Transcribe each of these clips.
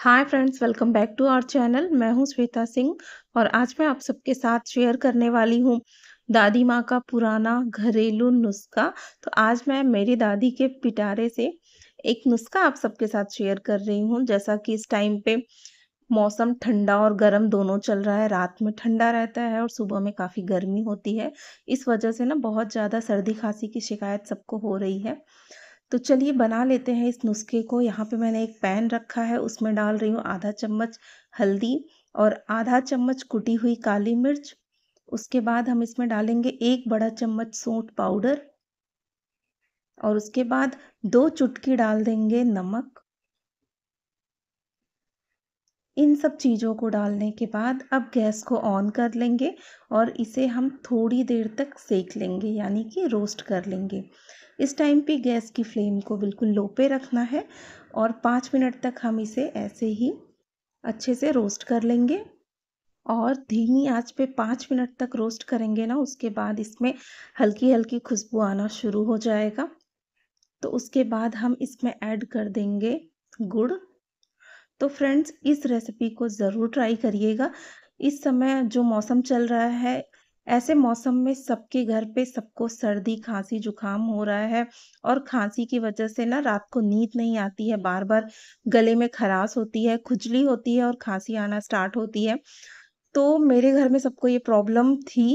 hi friends welcome back to our channel मैं हूं श्वेता सिंह और आज मैं आप सबके साथ शेयर करने वाली हूं दादी माँ का पुराना घरेलू नुस्खा तो आज मैं मेरी दादी के पिटारे से एक नुस्खा आप सबके साथ शेयर कर रही हूं जैसा कि इस टाइम पे मौसम ठंडा और गर्म दोनों चल रहा है रात में ठंडा रहता है और सुबह में काफ़ी गर्मी होती है इस वजह से ना बहुत ज़्यादा सर्दी खांसी की शिकायत सबको हो रही है तो चलिए बना लेते हैं इस नुस्खे को यहाँ पे मैंने एक पैन रखा है उसमें डाल रही हूँ आधा चम्मच हल्दी और आधा चम्मच कुटी हुई काली मिर्च उसके बाद हम इसमें डालेंगे एक बड़ा चम्मच सौंठ पाउडर और उसके बाद दो चुटकी डाल देंगे नमक इन सब चीज़ों को डालने के बाद अब गैस को ऑन कर लेंगे और इसे हम थोड़ी देर तक सेक लेंगे यानी कि रोस्ट कर लेंगे इस टाइम पे गैस की फ्लेम को बिल्कुल लो पे रखना है और पाँच मिनट तक हम इसे ऐसे ही अच्छे से रोस्ट कर लेंगे और धीमी आंच पे पाँच मिनट तक रोस्ट करेंगे ना उसके बाद इसमें हल्की हल्की खुशबू आना शुरू हो जाएगा तो उसके बाद हम इसमें ऐड कर देंगे गुड़ तो फ्रेंड्स इस रेसिपी को ज़रूर ट्राई करिएगा इस समय जो मौसम चल रहा है ऐसे मौसम में सबके घर पे सबको सर्दी खांसी जुकाम हो रहा है और खांसी की वजह से ना रात को नींद नहीं आती है बार बार गले में खराश होती है खुजली होती है और खांसी आना स्टार्ट होती है तो मेरे घर में सबको ये प्रॉब्लम थी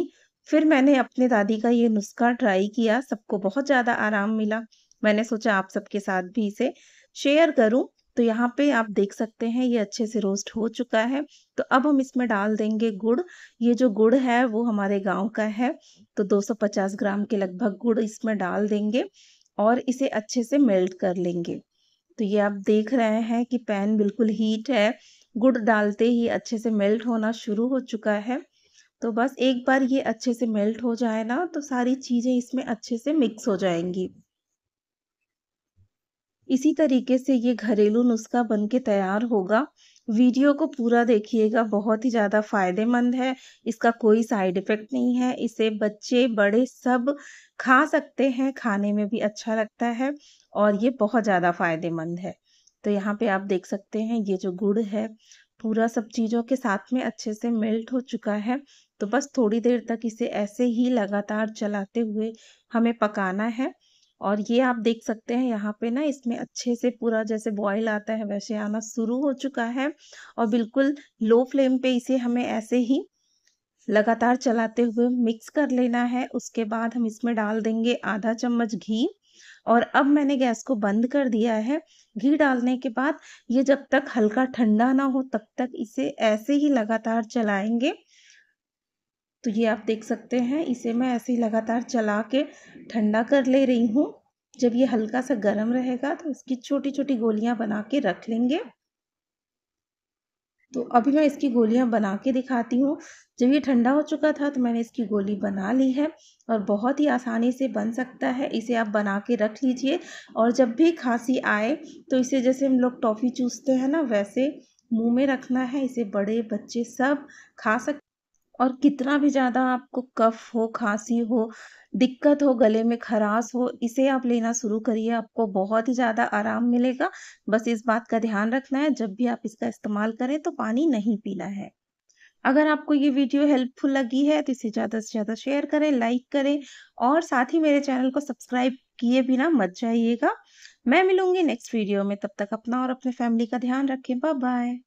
फिर मैंने अपने दादी का ये नुस्खा ट्राई किया सबको बहुत ज़्यादा आराम मिला मैंने सोचा आप सबके साथ भी इसे शेयर करूँ तो यहाँ पे आप देख सकते हैं ये अच्छे से रोस्ट हो चुका है तो अब हम इसमें डाल देंगे गुड़ ये जो गुड़ है वो हमारे गांव का है तो 250 ग्राम के लगभग गुड़ इसमें डाल देंगे और इसे अच्छे से मेल्ट कर लेंगे तो ये आप देख रहे हैं कि पैन बिल्कुल हीट है गुड़ डालते ही अच्छे से मेल्ट होना शुरू हो चुका है तो बस एक बार ये अच्छे से मेल्ट हो जाए ना तो सारी चीज़ें इसमें अच्छे से मिक्स हो जाएंगी इसी तरीके से ये घरेलू नुस्खा बन के तैयार होगा वीडियो को पूरा देखिएगा बहुत ही ज़्यादा फायदेमंद है इसका कोई साइड इफ़ेक्ट नहीं है इसे बच्चे बड़े सब खा सकते हैं खाने में भी अच्छा लगता है और ये बहुत ज़्यादा फायदेमंद है तो यहाँ पे आप देख सकते हैं ये जो गुड़ है पूरा सब चीज़ों के साथ में अच्छे से मेल्ट हो चुका है तो बस थोड़ी देर तक इसे ऐसे ही लगातार चलाते हुए हमें पकाना है और ये आप देख सकते हैं यहाँ पे ना इसमें अच्छे से पूरा जैसे बॉयल आता है वैसे आना शुरू हो चुका है और बिल्कुल लो फ्लेम पे इसे हमें ऐसे ही लगातार चलाते हुए मिक्स कर लेना है उसके बाद हम इसमें डाल देंगे आधा चम्मच घी और अब मैंने गैस को बंद कर दिया है घी डालने के बाद ये जब तक हल्का ठंडा ना हो तब तक इसे ऐसे ही लगातार चलाएंगे तो ये आप देख सकते हैं इसे मैं ऐसे ही लगातार चला के ठंडा कर ले रही हूँ जब ये हल्का सा गर्म रहेगा तो इसकी छोटी छोटी गोलियाँ बना के रख लेंगे तो अभी मैं इसकी गोलियाँ बना के दिखाती हूँ जब ये ठंडा हो चुका था तो मैंने इसकी गोली बना ली है और बहुत ही आसानी से बन सकता है इसे आप बना के रख लीजिए और जब भी खांसी आए तो इसे जैसे हम लोग टॉफ़ी चूसते हैं ना वैसे मुंह में रखना है इसे बड़े बच्चे सब खा सकते और कितना भी ज़्यादा आपको कफ हो खांसी हो दिक्कत हो गले में खराश हो इसे आप लेना शुरू करिए आपको बहुत ही ज़्यादा आराम मिलेगा बस इस बात का ध्यान रखना है जब भी आप इसका इस्तेमाल करें तो पानी नहीं पीना है अगर आपको ये वीडियो हेल्पफुल लगी है तो इसे ज़्यादा से ज़्यादा शेयर करें लाइक करें और साथ ही मेरे चैनल को सब्सक्राइब किए बिना मत जाइएगा मैं मिलूंगी नेक्स्ट वीडियो में तब तक अपना और अपने फैमिली का ध्यान रखें बाय बाय